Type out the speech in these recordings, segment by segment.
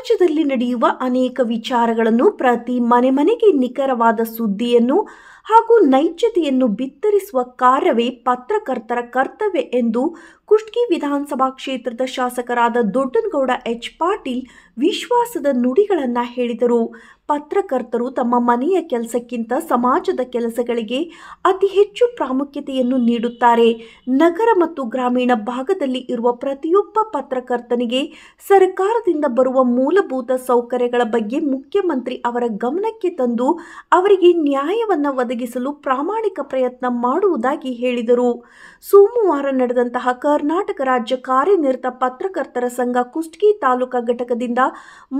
ಸಮಾಜದಲ್ಲಿ ನಡೆಯುವ ಅನೇಕ ವಿಚಾರಗಳನ್ನು ಪ್ರತಿ ಮನೆ ಮನೆಗೆ ನಿಖರವಾದ ಸುದ್ದಿಯನ್ನು ಹಾಗೂ ನೈಜತೆಯನ್ನು ಬಿತ್ತರಿಸುವ ಕಾರ್ಯವೇ ಪತ್ರಕರ್ತರ ಕರ್ತವ್ಯ ಎಂದು ಕುಷ್ಕಿ ವಿಧಾನಸಭಾ ಕ್ಷೇತ್ರದ ಶಾಸಕರಾದ ದೊಡ್ಡನಗೌಡ ಎಚ್ ಪಾಟೀಲ್ ವಿಶ್ವಾಸದ ನುಡಿಗಳನ್ನು ಹೇಳಿದರು ಪತ್ರಕರ್ತರು ತಮ್ಮ ಮನೆಯ ಕೆಲಸಕ್ಕಿಂತ ಸಮಾಜದ ಕೆಲಸಗಳಿಗೆ ಅತಿ ಹೆಚ್ಚು ಪ್ರಾಮುಖ್ಯತೆಯನ್ನು ನೀಡುತ್ತಾರೆ ನಗರ ಮತ್ತು ಗ್ರಾಮೀಣ ಭಾಗದಲ್ಲಿ ಇರುವ ಪ್ರತಿಯೊಬ್ಬ ಪತ್ರಕರ್ತನಿಗೆ ಸರ್ಕಾರದಿಂದ ಬರುವ ಮೂಲಭೂತ ಸೌಕರ್ಯಗಳ ಬಗ್ಗೆ ಮುಖ್ಯಮಂತ್ರಿ ಅವರ ಗಮನಕ್ಕೆ ತಂದು ಅವರಿಗೆ ನ್ಯಾಯವನ್ನು ಒದಗಿ ಒದಗಿಸಲು ಪ್ರಾಮಾಣಿಕ ಪ್ರಯತ್ನ ಮಾಡುವುದಾಗಿ ಹೇಳಿದರು ಸೋಮವಾರ ನಡೆದಂತಹ ಕರ್ನಾಟಕ ರಾಜ್ಯ ಕಾರ್ಯನಿರತ ಪತ್ರಕರ್ತರ ಸಂಘ ಕುಷ್ಟಗಿ ತಾಲೂಕಾ ಘಟಕದಿಂದ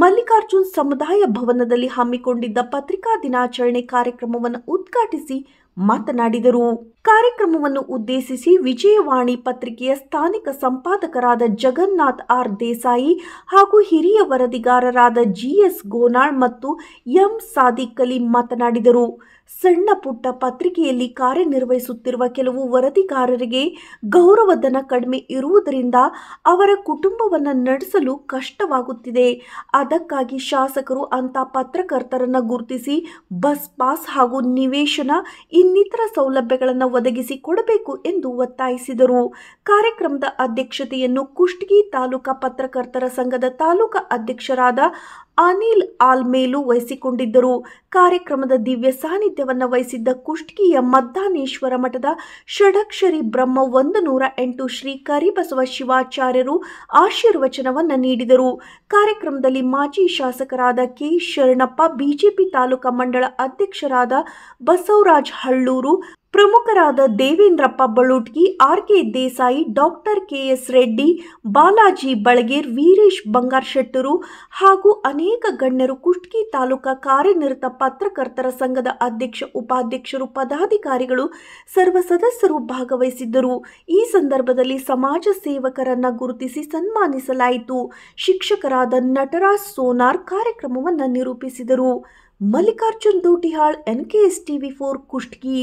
ಮಲ್ಲಿಕಾರ್ಜುನ್ ಸಮುದಾಯ ಭವನದಲ್ಲಿ ಹಮ್ಮಿಕೊಂಡಿದ್ದ ಪತ್ರಿಕಾ ದಿನಾಚರಣೆ ಕಾರ್ಯಕ್ರಮವನ್ನು ಉದ್ಘಾಟಿಸಿ ಮಾತನಾಡಿದರು ಕಾರ್ಯಕ್ರಮವನ್ನು ಉದ್ದೇಶಿಸಿ ವಿಜಯವಾಣಿ ಪತ್ರಿಕೆಯ ಸ್ಥಾನಿಕ ಸಂಪಾದಕರಾದ ಜಗನ್ನಾಥ್ ಆರ್ ದೇಸಾಯಿ ಹಾಗೂ ಹಿರಿಯ ವರದಿಗಾರರಾದ ಜಿಎಸ್ ಗೋನಾಳ್ ಮತ್ತು ಎಂ ಸಾದಿಕ್ ಅಲಿ ಮಾತನಾಡಿದರು ಸಣ್ಣ ಪುಟ್ಟ ಪತ್ರಿಕೆಯಲ್ಲಿ ಕಾರ್ಯನಿರ್ವಹಿಸುತ್ತಿರುವ ಕೆಲವು ವರದಿಗಾರರಿಗೆ ಗೌರವಧನ ಕಡಿಮೆ ಇರುವುದರಿಂದ ಅವರ ಕುಟುಂಬವನ್ನು ನಡೆಸಲು ಕಷ್ಟವಾಗುತ್ತಿದೆ ಅದಕ್ಕಾಗಿ ಶಾಸಕರು ಅಂತ ಪತ್ರಕರ್ತರನ್ನು ಗುರುತಿಸಿ ಬಸ್ ಪಾಸ್ ಹಾಗೂ ನಿವೇಶನ ಇನ್ನಿತರ ಸೌಲಭ್ಯಗಳನ್ನು ಒದಗಿಸಿ ಕೊಡಬೇಕು ಎಂದು ಒತ್ತಾಯಿಸಿದರು ಕಾರ್ಯಕ್ರಮದ ಅಧ್ಯಕ್ಷತೆಯನ್ನು ಕುಷ್ಟಗಿ ತಾಲೂಕಾ ಪತ್ರಕರ್ತರ ಸಂಘದ ತಾಲೂಕಾ ಅಧ್ಯಕ್ಷರಾದ ಅನಿಲ್ ಆಲ್ಮೇಲು ವಹಿಸಿಕೊಂಡಿದ್ದರು ಕಾರ್ಯಕ್ರಮದ ದಿವ್ಯ ಸಾನ್ನಿಧ್ಯವನ್ನು ವಹಿಸಿದ್ದ ಕುಷ್ಟಗಿಯ ಮದ್ದಾನೇಶ್ವರ ಮಠದ ಷಡಕ್ಷರಿ ಬ್ರಹ್ಮ ಒಂದು ನೂರ ಎಂಟು ಶ್ರೀ ಕರಿಬಸವ ಶಿವಾಚಾರ್ಯರು ಆಶೀರ್ವಚನವನ್ನು ನೀಡಿದರು ಕಾರ್ಯಕ್ರಮದಲ್ಲಿ ಮಾಜಿ ಶಾಸಕರಾದ ಕೆ ಶರಣಪ್ಪ ಬಿಜೆಪಿ ತಾಲೂಕಾ ಮಂಡಳ ಅಧ್ಯಕ್ಷರಾದ ಬಸವರಾಜ್ ಹಳ್ಳೂರು ಪ್ರಮುಖರಾದ Devendrappa Balutgi R K Desai doctor K S Reddy Balaji Balager Veeresh Bangar ಶೆಟ್ಟರು ಹಾಗೂ ಅನೇಕ ಗಣ್ಯರು ಕುಷ್ಟಗಿ ತಾಲೂಕಾ ಕಾರ್ಯನಿರತ ಪತ್ರಕರ್ತರ ಸಂಘದ ಅಧ್ಯಕ್ಷ ಉಪಾಧ್ಯಕ್ಷರು ಪದಾಧಿಕಾರಿಗಳು ಸರ್ವ ಸದಸ್ಯರು ಭಾಗವಹಿಸಿದ್ದರು ಈ ಸಂದರ್ಭದಲ್ಲಿ ಸಮಾಜ ಸೇವಕರನ್ನ ಗುರುತಿಸಿ ಸನ್ಮಾನಿಸಲಾಯಿತು ಶಿಕ್ಷಕರಾದ ನಟರಾಜ್ ಸೋನಾರ್ ಕಾರ್ಯಕ್ರಮವನ್ನು ನಿರೂಪಿಸಿದರು Mallikarjun Dotihal NKS TV four Kushtagi